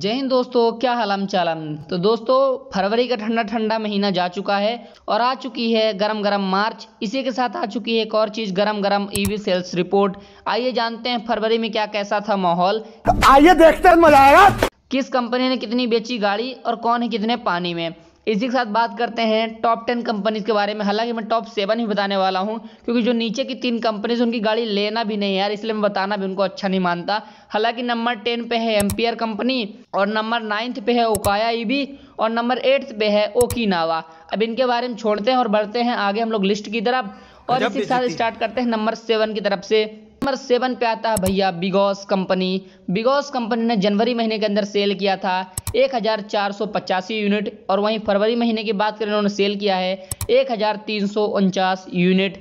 जय हिंद दोस्तों क्या हलम चालम तो दोस्तों फरवरी का ठंडा ठंडा महीना जा चुका है और आ चुकी है गरम गरम मार्च इसी के साथ आ चुकी है एक और चीज गरम गरम ईवी e सेल्स रिपोर्ट आइए जानते हैं फरवरी में क्या कैसा था माहौल आइए देखते हैं मजा आएगा किस कंपनी ने कितनी बेची गाड़ी और कौन है कितने पानी में इसी के साथ बात करते हैं टॉप टेन कंपनीज के बारे में हालांकि मैं टॉप सेवन ही बताने वाला हूँ क्योंकि जो नीचे की तीन कंपनीज उनकी गाड़ी लेना भी नहीं है यार इसलिए मैं बताना भी उनको अच्छा नहीं मानता हालांकि नंबर टेन पे है एम्पियर कंपनी और नंबर नाइन्थ पे है ओकाया ईबी e और नंबर एट्थ पे है ओकीनावा अब इनके बारे में छोड़ते हैं और बढ़ते हैं आगे हम लोग लिस्ट की तरफ और इसी के साथ स्टार्ट करते हैं नंबर सेवन की तरफ से नंबर सेवन पे आता है भैया बिगॉस कंपनी बिगॉस कंपनी ने जनवरी महीने के अंदर सेल किया था एक हज़ार चार सौ पचासी यूनिट और वहीं फरवरी महीने की बात करें उन्होंने सेल किया है एक हज़ार तीन सौ उनचास यूनिट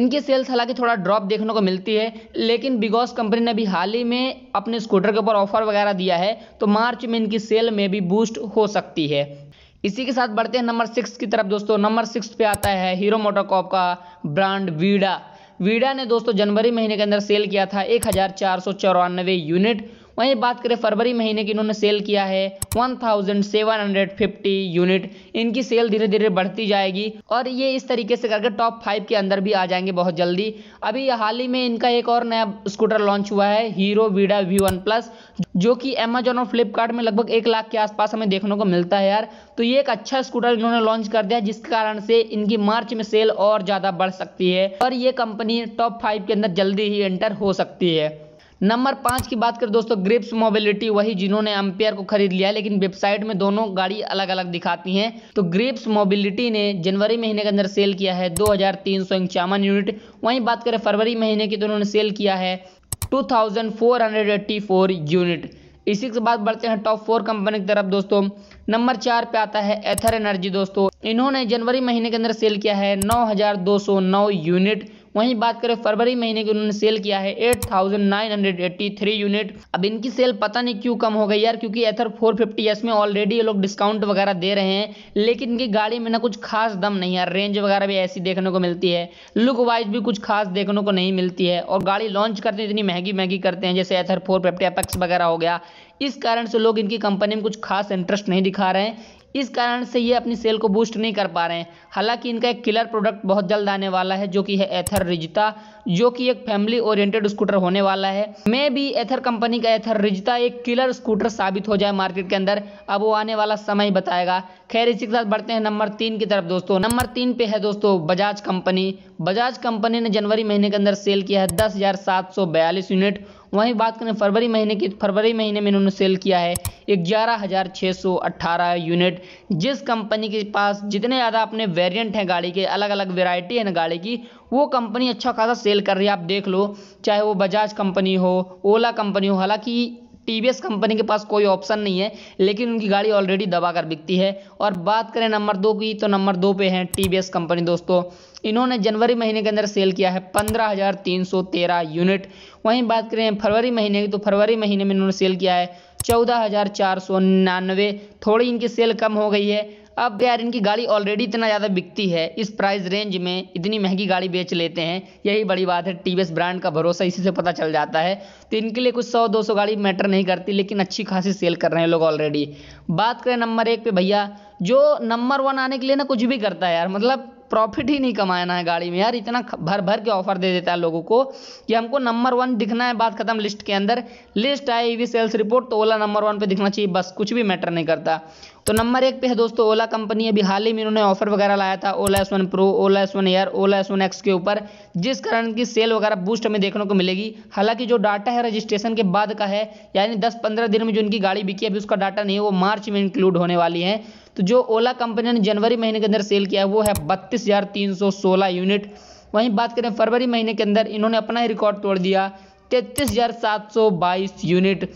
इनकी सेल्स हालांकि थोड़ा ड्रॉप देखने को मिलती है लेकिन बिगॉस कंपनी ने भी हाल ही में अपने स्कूटर के ऊपर ऑफर वगैरह दिया है तो मार्च में इनकी सेल में भी बूस्ट हो सकती है इसी के साथ बढ़ते हैं नंबर सिक्स की तरफ दोस्तों नंबर सिक्स पे आता है हीरो मोटोकॉप का ब्रांड वीडा वीडा ने दोस्तों जनवरी महीने के अंदर सेल किया था एक यूनिट वहीं बात करें फरवरी महीने की इन्होंने सेल किया है 1750 यूनिट इनकी सेल धीरे धीरे बढ़ती जाएगी और ये इस तरीके से करके टॉप फाइव के अंदर भी आ जाएंगे बहुत जल्दी अभी हाल ही में इनका एक और नया स्कूटर लॉन्च हुआ है Hero Vida V one plus जो कि अमेजोन और फ्लिपकार्ट में लगभग एक लाख के आसपास हमें देखने को मिलता है यार तो ये एक अच्छा स्कूटर इन्होंने लॉन्च कर दिया जिसके कारण से इनकी मार्च में सेल और ज़्यादा बढ़ सकती है और ये कंपनी टॉप फाइव के अंदर जल्दी ही एंटर हो सकती है नंबर पाँच की बात करें दोस्तों ग्रिप्स मोबिलिटी वही जिन्होंने एम्पेयर को खरीद लिया है लेकिन वेबसाइट में दोनों गाड़ी अलग अलग दिखाती हैं तो ग्रिप्स मोबिलिटी ने जनवरी महीने के अंदर सेल किया है दो यूनिट वहीं बात करें फरवरी महीने की तो उन्होंने सेल किया है टू यूनिट इसी के बाद बढ़ते हैं टॉप फोर कंपनी की तरफ दोस्तों नंबर चार पे आता है एथर एनर्जी दोस्तों इन्होंने जनवरी महीने के अंदर सेल किया है 9,209 यूनिट वहीं बात करें फरवरी महीने की उन्होंने सेल किया है 8,983 यूनिट अब इनकी सेल पता नहीं क्यों कम हो गई यार क्योंकि एथर 450s में ऑलरेडी ये लोग डिस्काउंट वगैरह दे रहे हैं लेकिन इनकी गाड़ी में ना कुछ खास दम नहीं है रेंज वगैरह भी ऐसी देखने को मिलती है लुक वाइज भी कुछ खास देखने को नहीं मिलती है और गाड़ी लॉन्च करते इतनी महंगी महंगी करते हैं जैसे एथर फोर फिफ्टी एपेक्स वगैरह हो गया इस कारण से लोग इनकी कंपनी में कुछ खास इंटरेस्ट नहीं दिखा रहे हैं इस कारण से ये अपनी सेल को बूस्ट नहीं कर पा रहे हैं हालांकि इनका एक किलर प्रोडक्ट बहुत जल्द आने वाला है जो कि है एथर रिजता जो कि एक फैमिली ओरिएंटेड स्कूटर होने वाला है मे भी एथर कंपनी का एथर रिजता एक किलर स्कूटर साबित हो जाए मार्केट के अंदर अब वो आने वाला समय बताएगा खैर इसी के साथ बढ़ते हैं नंबर तीन की तरफ दोस्तों नंबर तीन पे है दोस्तों बजाज कंपनी बजाज कंपनी ने जनवरी महीने के अंदर सेल किया है दस यूनिट वहीं बात करें फरवरी महीने की फरवरी महीने में इन्होंने सेल किया है ग्यारह हज़ार छः सौ अट्ठारह यूनिट जिस कंपनी के पास जितने ज़्यादा अपने वेरिएंट हैं गाड़ी के अलग अलग वेराइटी है ना गाड़ी की वो कंपनी अच्छा खासा सेल कर रही है आप देख लो चाहे वो बजाज कंपनी हो ओला कंपनी हो हालांकि टीवीएस कंपनी के पास कोई ऑप्शन नहीं है लेकिन उनकी गाड़ी ऑलरेडी दबा कर बिकती है और बात करें नंबर दो की तो नंबर दो पे है टीवीएस कंपनी दोस्तों इन्होंने जनवरी महीने के अंदर सेल किया है पंद्रह हज़ार तीन सौ तेरह यूनिट वहीं बात करें फरवरी महीने की तो फरवरी महीने में इन्होंने सेल किया है चौदह हज़ार चार सौ निन्यानवे थोड़ी इनकी सेल कम हो गई है अब यार इनकी गाड़ी ऑलरेडी इतना ज़्यादा बिकती है इस प्राइस रेंज में इतनी महंगी गाड़ी बेच लेते हैं यही बड़ी बात है टी ब्रांड का भरोसा इसी से पता चल जाता है तो इनके लिए कुछ सौ दो सौ गाड़ी मैटर नहीं करती लेकिन अच्छी खासी सेल कर रहे हैं लोग ऑलरेडी बात करें नंबर एक पे भैया जो नंबर वन आने के लिए ना कुछ भी करता है यार मतलब प्रॉफिट ही नहीं कमाना है गाड़ी में यार इतना भर भर के ऑफर दे देता है लोगों को कि हमको नंबर वन दिखना है बात खत्म लिस्ट के अंदर लिस्ट आए ईवी सेल्स रिपोर्ट तो ओला नंबर वन पे दिखना चाहिए बस कुछ भी मैटर नहीं करता तो नंबर एक पे है दोस्तों ओला कंपनी अभी हाल ही में इन्होंने ऑफर वगैरह लाया था Ola S one pro Ola S one air Ola S one X के ऊपर जिस कारण की सेल वगैरह बूस्ट हमें देखने को मिलेगी हालांकि जो डाटा है रजिस्ट्रेशन के बाद का है यानी 10-15 दिन में जो इनकी गाड़ी बिकी अभी उसका डाटा नहीं है वो मार्च में इंक्लूड होने वाली है तो जो ओला कंपनी ने जनवरी महीने के अंदर सेल किया है वो है बत्तीस हज़ार तीन सौ सोलह यूनिट वहीं बात करें फरवरी महीने के अंदर इन्होंने अपना ही रिकॉर्ड तोड़ दिया तैतीस हज़ार सात सौ बाईस यूनिट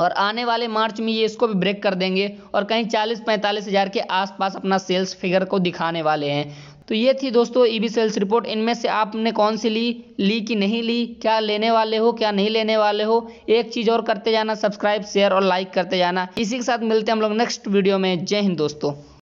और आने वाले मार्च में ये इसको भी ब्रेक कर देंगे और कहीं चालीस पैंतालीस हज़ार के आसपास अपना सेल्स फिगर को दिखाने वाले हैं तो ये थी दोस्तों ईबी सेल्स रिपोर्ट इनमें से आपने कौन सी ली ली कि नहीं ली क्या लेने वाले हो क्या नहीं लेने वाले हो एक चीज़ और करते जाना सब्सक्राइब शेयर और लाइक करते जाना इसी के साथ मिलते हैं हम लोग नेक्स्ट वीडियो में जय हिंद दोस्तों